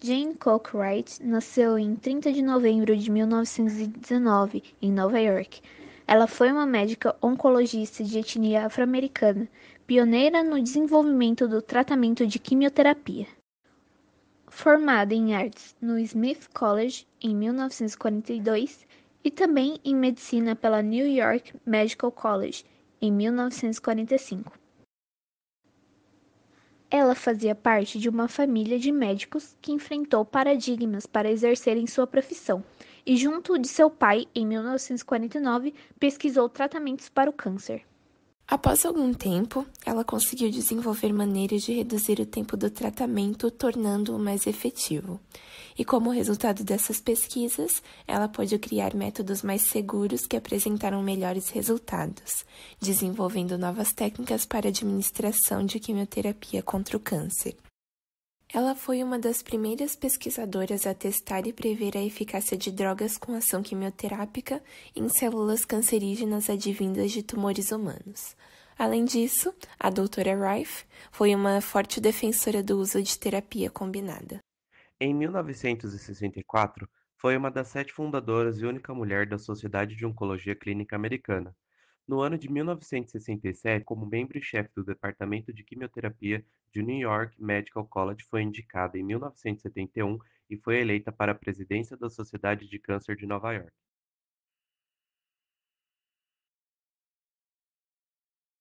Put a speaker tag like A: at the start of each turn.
A: Jane Cockright nasceu em 30 de novembro de 1919, em Nova York. Ela foi uma médica oncologista de etnia afro-americana, pioneira no desenvolvimento do tratamento de quimioterapia. Formada em artes no Smith College em 1942 e também em medicina pela New York Medical College em 1945. Ela fazia parte de uma família de médicos que enfrentou paradigmas para exercerem sua profissão e, junto de seu pai, em 1949, pesquisou
B: tratamentos para o câncer. Após algum tempo, ela conseguiu desenvolver maneiras de reduzir o tempo do tratamento, tornando-o mais efetivo. E como resultado dessas pesquisas, ela pôde criar métodos mais seguros que apresentaram melhores resultados, desenvolvendo novas técnicas para administração de quimioterapia contra o câncer. Ela foi uma das primeiras pesquisadoras a testar e prever a eficácia de drogas com ação quimioterápica em células cancerígenas advindas de tumores humanos. Além disso, a doutora Rife foi uma forte defensora do uso de terapia combinada.
C: Em 1964, foi uma das sete fundadoras e única mulher da Sociedade de Oncologia Clínica Americana, no ano de 1967, como membro e chefe do Departamento de Quimioterapia de New York Medical College, foi indicada em 1971 e foi eleita para a presidência da Sociedade de Câncer de Nova York.